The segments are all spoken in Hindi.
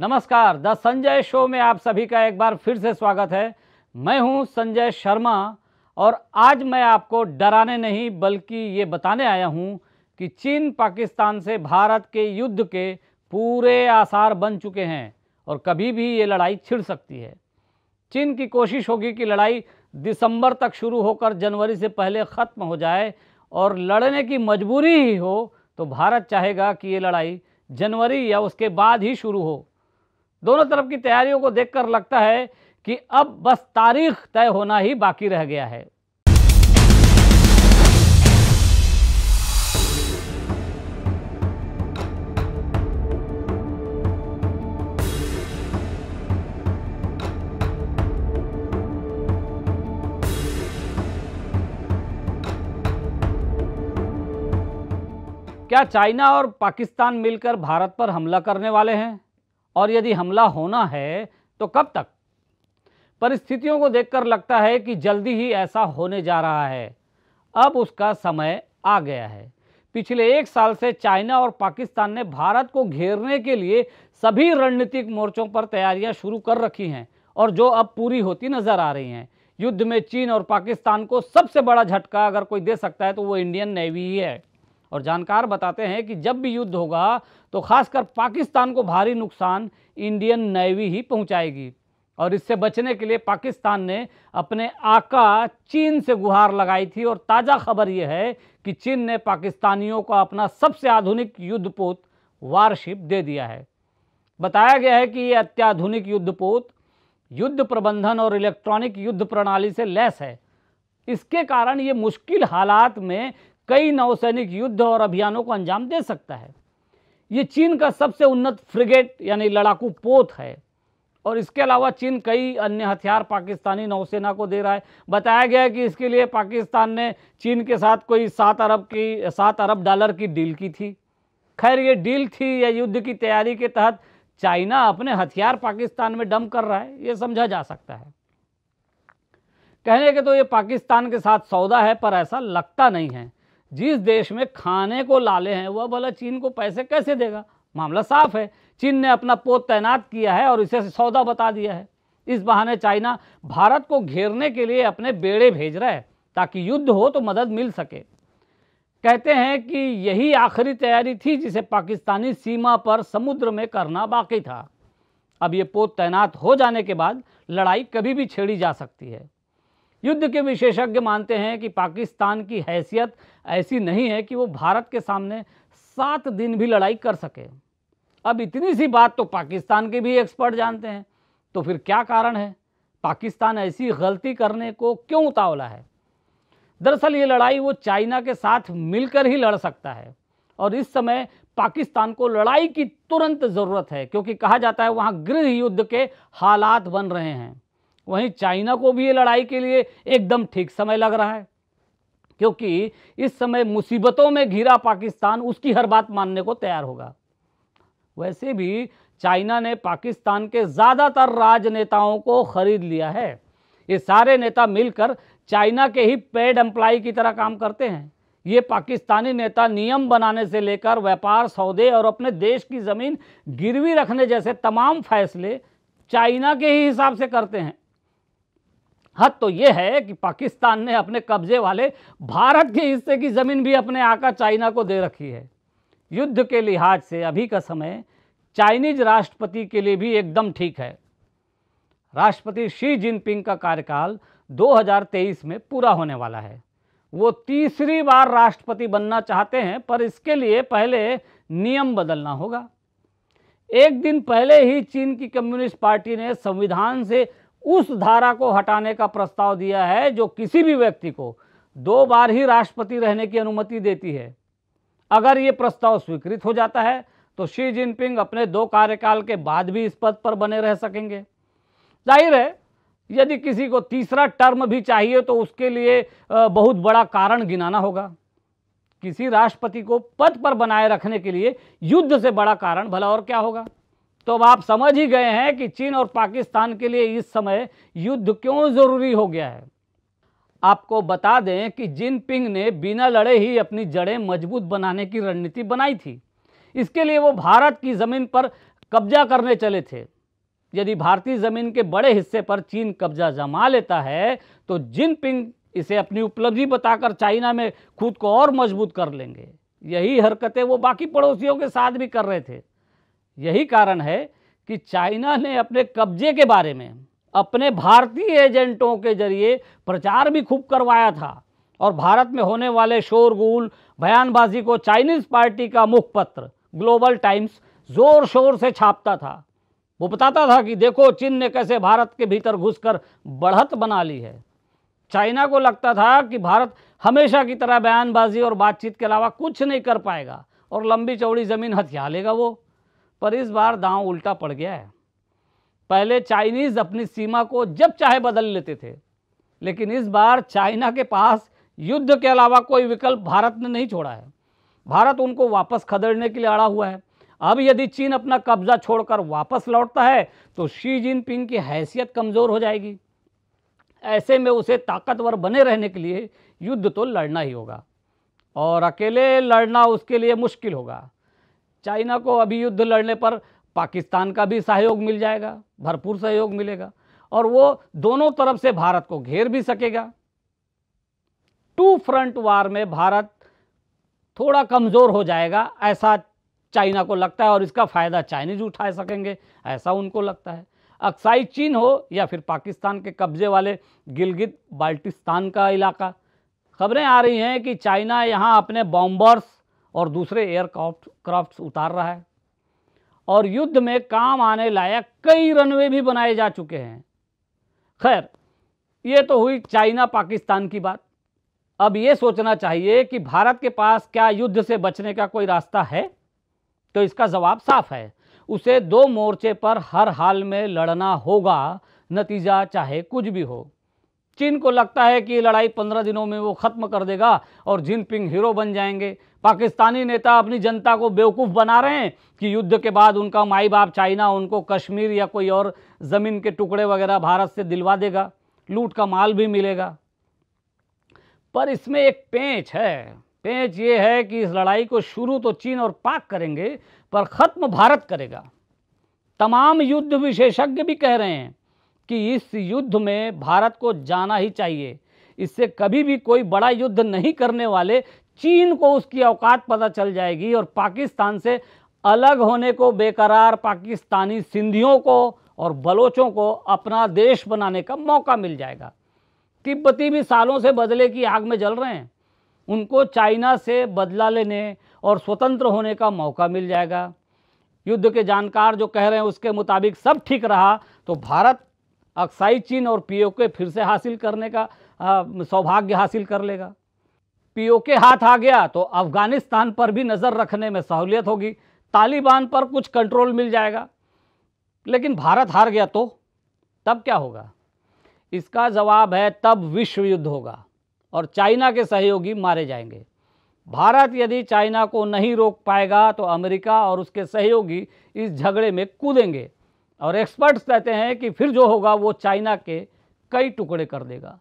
नमस्कार द संजय शो में आप सभी का एक बार फिर से स्वागत है मैं हूं संजय शर्मा और आज मैं आपको डराने नहीं बल्कि ये बताने आया हूं कि चीन पाकिस्तान से भारत के युद्ध के पूरे आसार बन चुके हैं और कभी भी ये लड़ाई छिड़ सकती है चीन की कोशिश होगी कि लड़ाई दिसंबर तक शुरू होकर जनवरी से पहले ख़त्म हो जाए और लड़ने की मजबूरी ही हो तो भारत चाहेगा कि ये लड़ाई जनवरी या उसके बाद ही शुरू हो दोनों तरफ की तैयारियों को देखकर लगता है कि अब बस तारीख तय होना ही बाकी रह गया है क्या चाइना और पाकिस्तान मिलकर भारत पर हमला करने वाले हैं और यदि हमला होना है तो कब तक परिस्थितियों को देखकर लगता है कि जल्दी ही ऐसा होने जा रहा है अब उसका समय आ गया है पिछले एक साल से चाइना और पाकिस्तान ने भारत को घेरने के लिए सभी रणनीतिक मोर्चों पर तैयारियां शुरू कर रखी हैं और जो अब पूरी होती नजर आ रही हैं युद्ध में चीन और पाकिस्तान को सबसे बड़ा झटका अगर कोई दे सकता है तो वो इंडियन नेवी ही है और जानकार बताते हैं कि जब भी युद्ध होगा तो खासकर पाकिस्तान को भारी नुकसान इंडियन नेवी ही पहुंचाएगी और इससे बचने के लिए पाकिस्तान ने अपने आका चीन से गुहार लगाई थी और ताज़ा खबर यह है कि चीन ने पाकिस्तानियों को अपना सबसे आधुनिक युद्धपोत वारशिप दे दिया है बताया गया है कि ये अत्याधुनिक युद्धपोत युद्ध प्रबंधन और इलेक्ट्रॉनिक युद्ध प्रणाली से लैस है इसके कारण ये मुश्किल हालात में कई नौसैनिक युद्ध और अभियानों को अंजाम दे सकता है ये चीन का सबसे उन्नत फ्रिगेट यानी लड़ाकू पोत है और इसके अलावा चीन कई अन्य हथियार पाकिस्तानी नौसेना को दे रहा है बताया गया है कि इसके लिए पाकिस्तान ने चीन के साथ कोई सात अरब की सात अरब डॉलर की डील की थी खैर ये डील थी या युद्ध की तैयारी के तहत चाइना अपने हथियार पाकिस्तान में डम कर रहा है ये समझा जा सकता है कहने के तो ये पाकिस्तान के साथ सौदा है पर ऐसा लगता नहीं है जिस देश में खाने को लाले हैं वह भला चीन को पैसे कैसे देगा मामला साफ है चीन ने अपना पोत तैनात किया है और इसे सौदा बता दिया है इस बहाने चाइना भारत को घेरने के लिए अपने बेड़े भेज रहा है ताकि युद्ध हो तो मदद मिल सके कहते हैं कि यही आखिरी तैयारी थी जिसे पाकिस्तानी सीमा पर समुद्र में करना बाकी था अब ये पोत तैनात हो जाने के बाद लड़ाई कभी भी छेड़ी जा सकती है युद्ध के विशेषज्ञ मानते हैं कि पाकिस्तान की हैसियत ऐसी नहीं है कि वो भारत के सामने सात दिन भी लड़ाई कर सके अब इतनी सी बात तो पाकिस्तान के भी एक्सपर्ट जानते हैं तो फिर क्या कारण है पाकिस्तान ऐसी गलती करने को क्यों उतावला है दरअसल ये लड़ाई वो चाइना के साथ मिलकर ही लड़ सकता है और इस समय पाकिस्तान को लड़ाई की तुरंत ज़रूरत है क्योंकि कहा जाता है वहाँ गृह युद्ध के हालात बन रहे हैं वहीं चाइना को भी ये लड़ाई के लिए एकदम ठीक समय लग रहा है क्योंकि इस समय मुसीबतों में घिरा पाकिस्तान उसकी हर बात मानने को तैयार होगा वैसे भी चाइना ने पाकिस्तान के ज़्यादातर राजनेताओं को खरीद लिया है ये सारे नेता मिलकर चाइना के ही पेड एम्प्लाई की तरह काम करते हैं ये पाकिस्तानी नेता नियम बनाने से लेकर व्यापार सौदे और अपने देश की ज़मीन गिरवी रखने जैसे तमाम फैसले चाइना के ही हिसाब से करते हैं हद तो ये है कि पाकिस्तान ने अपने कब्जे वाले भारत के हिस्से की ज़मीन भी अपने आका चाइना को दे रखी है युद्ध के लिहाज से अभी का समय चाइनीज राष्ट्रपति के लिए भी एकदम ठीक है राष्ट्रपति शी जिनपिंग का कार्यकाल 2023 में पूरा होने वाला है वो तीसरी बार राष्ट्रपति बनना चाहते हैं पर इसके लिए पहले नियम बदलना होगा एक दिन पहले ही चीन की कम्युनिस्ट पार्टी ने संविधान से उस धारा को हटाने का प्रस्ताव दिया है जो किसी भी व्यक्ति को दो बार ही राष्ट्रपति रहने की अनुमति देती है अगर ये प्रस्ताव स्वीकृत हो जाता है तो शी जिनपिंग अपने दो कार्यकाल के बाद भी इस पद पर बने रह सकेंगे जाहिर है यदि किसी को तीसरा टर्म भी चाहिए तो उसके लिए बहुत बड़ा कारण गिनाना होगा किसी राष्ट्रपति को पद पर बनाए रखने के लिए युद्ध से बड़ा कारण भला और क्या होगा तो अब आप समझ ही गए हैं कि चीन और पाकिस्तान के लिए इस समय युद्ध क्यों ज़रूरी हो गया है आपको बता दें कि जिनपिंग ने बिना लड़े ही अपनी जड़ें मजबूत बनाने की रणनीति बनाई थी इसके लिए वो भारत की ज़मीन पर कब्जा करने चले थे यदि भारतीय ज़मीन के बड़े हिस्से पर चीन कब्जा जमा लेता है तो जिनपिंग इसे अपनी उपलब्धि बताकर चाइना में खुद को और मजबूत कर लेंगे यही हरकतें वो बाकी पड़ोसियों के साथ भी कर रहे थे यही कारण है कि चाइना ने अपने कब्जे के बारे में अपने भारतीय एजेंटों के जरिए प्रचार भी खूब करवाया था और भारत में होने वाले शोरगुल बयानबाजी को चाइनीज़ पार्टी का मुखपत्र ग्लोबल टाइम्स ज़ोर शोर से छापता था वो बताता था कि देखो चीन ने कैसे भारत के भीतर घुसकर बढ़त बना ली है चाइना को लगता था कि भारत हमेशा की तरह बयानबाजी और बातचीत के अलावा कुछ नहीं कर पाएगा और लंबी चौड़ी ज़मीन हथिया लेगा वो पर इस बार दांव उल्टा पड़ गया है पहले चाइनीज़ अपनी सीमा को जब चाहे बदल लेते थे लेकिन इस बार चाइना के पास युद्ध के अलावा कोई विकल्प भारत ने नहीं छोड़ा है भारत उनको वापस खदेड़ने के लिए अड़ा हुआ है अब यदि चीन अपना कब्जा छोड़कर वापस लौटता है तो शी जिनपिंग की हैसियत कमज़ोर हो जाएगी ऐसे में उसे ताकतवर बने रहने के लिए युद्ध तो लड़ना ही होगा और अकेले लड़ना उसके लिए मुश्किल होगा चाइना को अभी युद्ध लड़ने पर पाकिस्तान का भी सहयोग मिल जाएगा भरपूर सहयोग मिलेगा और वो दोनों तरफ से भारत को घेर भी सकेगा टू फ्रंट वार में भारत थोड़ा कमज़ोर हो जाएगा ऐसा चाइना को लगता है और इसका फ़ायदा चाइनीज उठा सकेंगे ऐसा उनको लगता है अक्साई चीन हो या फिर पाकिस्तान के कब्जे वाले गिलगित बाल्टिस्तान का इलाका खबरें आ रही हैं कि चाइना यहाँ अपने बॉम्बर्स और दूसरे एयरक्राफ्ट क्राफ्ट उतार रहा है और युद्ध में काम आने लायक कई रनवे भी बनाए जा चुके हैं खैर ये तो हुई चाइना पाकिस्तान की बात अब ये सोचना चाहिए कि भारत के पास क्या युद्ध से बचने का कोई रास्ता है तो इसका जवाब साफ है उसे दो मोर्चे पर हर हाल में लड़ना होगा नतीजा चाहे कुछ भी हो चीन को लगता है कि ये लड़ाई पंद्रह दिनों में वो ख़त्म कर देगा और जिनपिंग हीरो बन जाएंगे पाकिस्तानी नेता अपनी जनता को बेवकूफ़ बना रहे हैं कि युद्ध के बाद उनका माई बाप चाइना उनको कश्मीर या कोई और ज़मीन के टुकड़े वगैरह भारत से दिलवा देगा लूट का माल भी मिलेगा पर इसमें एक पेंच है पेंच ये है कि इस लड़ाई को शुरू तो चीन और पाक करेंगे पर ख़त्म भारत करेगा तमाम युद्ध विशेषज्ञ भी कह रहे हैं कि इस युद्ध में भारत को जाना ही चाहिए इससे कभी भी कोई बड़ा युद्ध नहीं करने वाले चीन को उसकी औकात पता चल जाएगी और पाकिस्तान से अलग होने को बेकरार पाकिस्तानी सिंधियों को और बलोचों को अपना देश बनाने का मौका मिल जाएगा तिब्बती भी सालों से बदले की आग में जल रहे हैं उनको चाइना से बदला लेने और स्वतंत्र होने का मौका मिल जाएगा युद्ध के जानकार जो कह रहे हैं उसके मुताबिक सब ठीक रहा तो भारत अक्साई चीन और पीओके फिर से हासिल करने का सौभाग्य हासिल कर लेगा पीओके हाथ आ गया तो अफगानिस्तान पर भी नज़र रखने में सहूलियत होगी तालिबान पर कुछ कंट्रोल मिल जाएगा लेकिन भारत हार गया तो तब क्या होगा इसका जवाब है तब विश्व युद्ध होगा और चाइना के सहयोगी मारे जाएंगे भारत यदि चाइना को नहीं रोक पाएगा तो अमेरिका और उसके सहयोगी इस झगड़े में कूदेंगे और एक्सपर्ट्स कहते हैं कि फिर जो होगा वो चाइना के कई टुकड़े कर देगा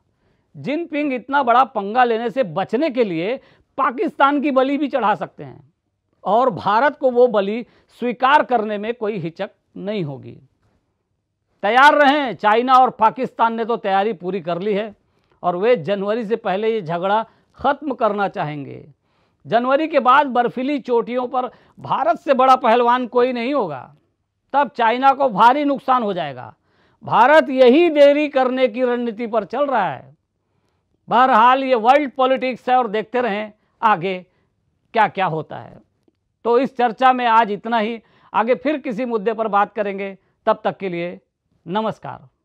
जिनपिंग इतना बड़ा पंगा लेने से बचने के लिए पाकिस्तान की बलि भी चढ़ा सकते हैं और भारत को वो बलि स्वीकार करने में कोई हिचक नहीं होगी तैयार रहें चाइना और पाकिस्तान ने तो तैयारी पूरी कर ली है और वे जनवरी से पहले ये झगड़ा ख़त्म करना चाहेंगे जनवरी के बाद बर्फीली चोटियों पर भारत से बड़ा पहलवान कोई नहीं होगा तब चाइना को भारी नुकसान हो जाएगा भारत यही देरी करने की रणनीति पर चल रहा है बहरहाल ये वर्ल्ड पॉलिटिक्स है और देखते रहें आगे क्या क्या होता है तो इस चर्चा में आज इतना ही आगे फिर किसी मुद्दे पर बात करेंगे तब तक के लिए नमस्कार